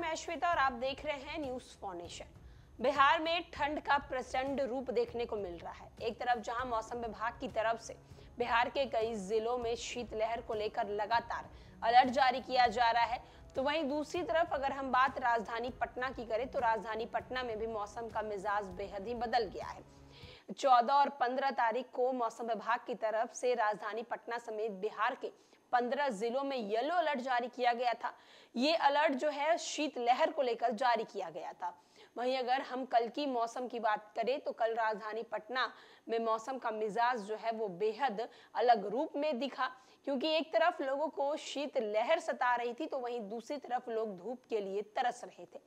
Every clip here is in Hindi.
मैं श्वेता और आप देख रहे हैं न्यूज फॉर्नेशन बिहार में ठंड का प्रचंड रूप देखने को मिल रहा है एक तरफ जहां मौसम विभाग की तरफ से बिहार के कई जिलों में शीतलहर को लेकर लगातार अलर्ट जारी किया जा रहा है तो वहीं दूसरी तरफ अगर हम बात राजधानी पटना की करें तो राजधानी पटना में भी मौसम का मिजाज बेहद ही बदल गया है 14 और 15 तारीख को मौसम विभाग की तरफ से राजधानी पटना समेत बिहार के 15 जिलों में येलो अलर्ट जारी किया गया था ये अलर्ट जो है शीतलहर को लेकर जारी किया गया था वहीं अगर हम कल की मौसम की बात करें तो कल राजधानी पटना में मौसम का मिजाज जो है वो बेहद अलग रूप में दिखा क्योंकि एक तरफ लोगों को शीत लहर सता रही थी तो वहीं दूसरी तरफ लोग धूप के लिए तरस रहे थे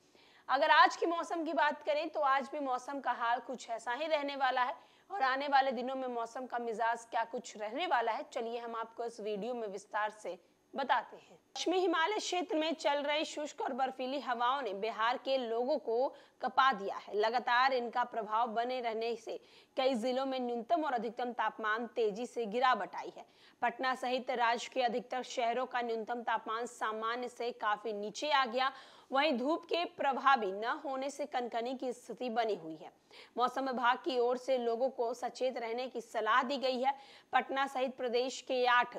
अगर आज के मौसम की बात करें तो आज भी मौसम का हाल कुछ ऐसा ही रहने वाला है और आने वाले दिनों में मौसम का मिजाज क्या कुछ रहने वाला है चलिए हम आपको इस वीडियो में विस्तार से बताते हैं पश्चिमी हिमालय क्षेत्र में चल रही शुष्क और बर्फीली हवाओं ने बिहार के लोगों को कपा दिया है लगातार इनका प्रभाव बने रहने से कई जिलों में न्यूनतम और अधिकतम तापमान तेजी से गिरावट आई है पटना सहित राज्य के अधिकतर शहरों का न्यूनतम तापमान सामान्य से काफी नीचे आ गया वहीं धूप के प्रभावी न होने से कनकनी की स्थिति बनी हुई है मौसम विभाग की ओर से लोगों को सचेत रहने की सलाह दी गई है पटना सहित प्रदेश के आठ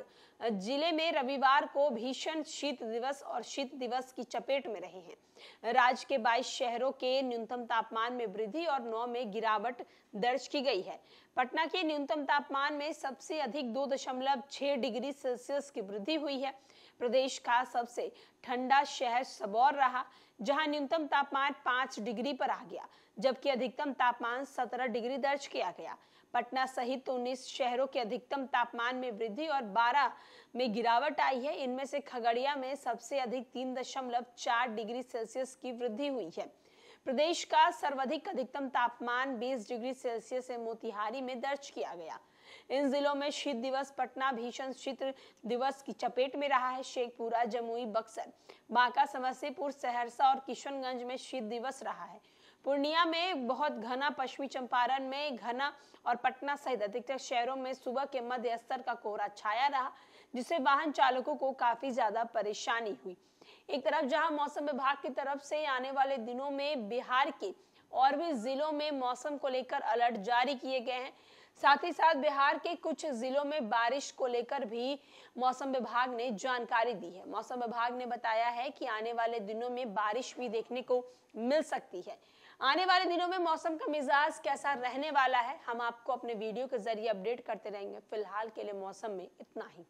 जिले में रविवार बुधवार को भीषण शीत दिवस और शीत दिवस की चपेट में रहे हैं राज्य के 22 शहरों के न्यूनतम तापमान में वृद्धि और नौ में गिरावट दर्ज की गई है पटना के न्यूनतम तापमान में सबसे अधिक 2.6 डिग्री सेल्सियस की वृद्धि हुई है प्रदेश का सबसे ठंडा शहर सबौर रहा जहां न्यूनतम तापमान पांच डिग्री पर आ गया जबकि अधिकतम तापमान सत्रह डिग्री दर्ज किया गया पटना सहित उन्नीस शहरों के अधिकतम तापमान में वृद्धि और 12 में गिरावट आई है इनमें से खगड़िया में सबसे अधिक 3.4 डिग्री सेल्सियस की वृद्धि हुई है प्रदेश का सर्वाधिक अधिकतम तापमान 20 डिग्री सेल्सियस से मोतिहारी में दर्ज किया गया इन जिलों में शीत दिवस पटना भीषण शीत दिवस की चपेट में रहा है शेखपुरा जमुई बक्सर बांका समस्तीपुर सहरसा और किशनगंज में शीत दिवस रहा है पूर्णिया में बहुत घना पश्चिमी चंपारण में घना और पटना सहित अधिकतर शहरों में सुबह के मध्य स्तर का कोहरा छाया रहा जिससे वाहन चालकों को काफी ज्यादा परेशानी हुई एक तरफ जहां मौसम विभाग की तरफ से आने वाले दिनों में बिहार के और भी जिलों में मौसम को लेकर अलर्ट जारी किए गए हैं साथ ही साथ बिहार के कुछ जिलों में बारिश को लेकर भी मौसम विभाग ने जानकारी दी है मौसम विभाग ने बताया है कि आने वाले दिनों में बारिश भी देखने को मिल सकती है आने वाले दिनों में मौसम का मिजाज कैसा रहने वाला है हम आपको अपने वीडियो के जरिए अपडेट करते रहेंगे फिलहाल के लिए मौसम में इतना ही